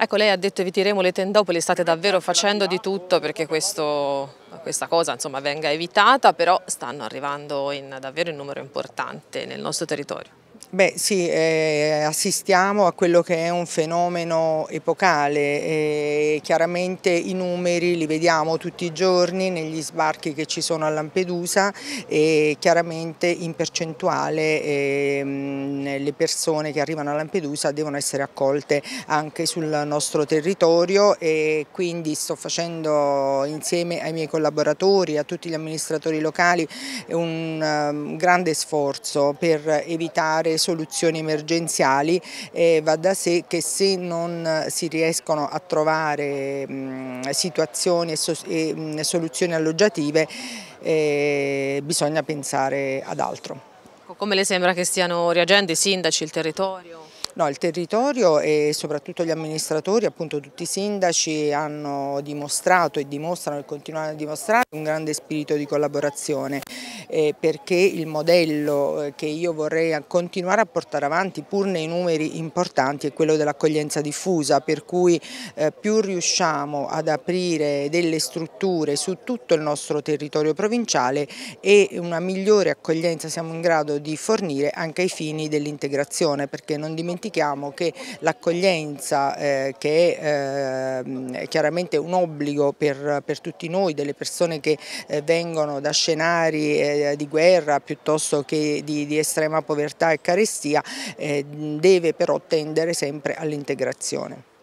Ecco, lei ha detto eviteremo le tendopoli, state davvero facendo di tutto perché questo, questa cosa insomma, venga evitata, però stanno arrivando in, davvero in numero importante nel nostro territorio. Beh sì, eh, assistiamo a quello che è un fenomeno epocale, eh, chiaramente i numeri li vediamo tutti i giorni negli sbarchi che ci sono a Lampedusa e chiaramente in percentuale eh, le persone che arrivano a Lampedusa devono essere accolte anche sul nostro territorio e quindi sto facendo insieme ai miei collaboratori, a tutti gli amministratori locali un um, grande sforzo per evitare soluzioni emergenziali eh, va da sé che se non si riescono a trovare situazioni e, soluzioni alloggiative eh, bisogna pensare ad altro. Ecco, come le sembra che stiano reagendo i sindaci, il territorio? No, il territorio e soprattutto gli amministratori, appunto tutti i sindaci hanno dimostrato e dimostrano e continuano a dimostrare un grande spirito di collaborazione eh, perché il modello eh, che io vorrei continuare a portare avanti pur nei numeri importanti è quello dell'accoglienza diffusa per cui eh, più riusciamo ad aprire delle strutture su tutto il nostro territorio provinciale e una migliore accoglienza siamo in grado di fornire anche ai fini dell'integrazione perché non dimentichiamo dimentichiamo che l'accoglienza eh, che è eh, chiaramente un obbligo per, per, tutti noi, delle persone che eh, vengono da scenari eh, di guerra piuttosto che di, di, estrema povertà e carestia, eh, deve però tendere sempre all'integrazione.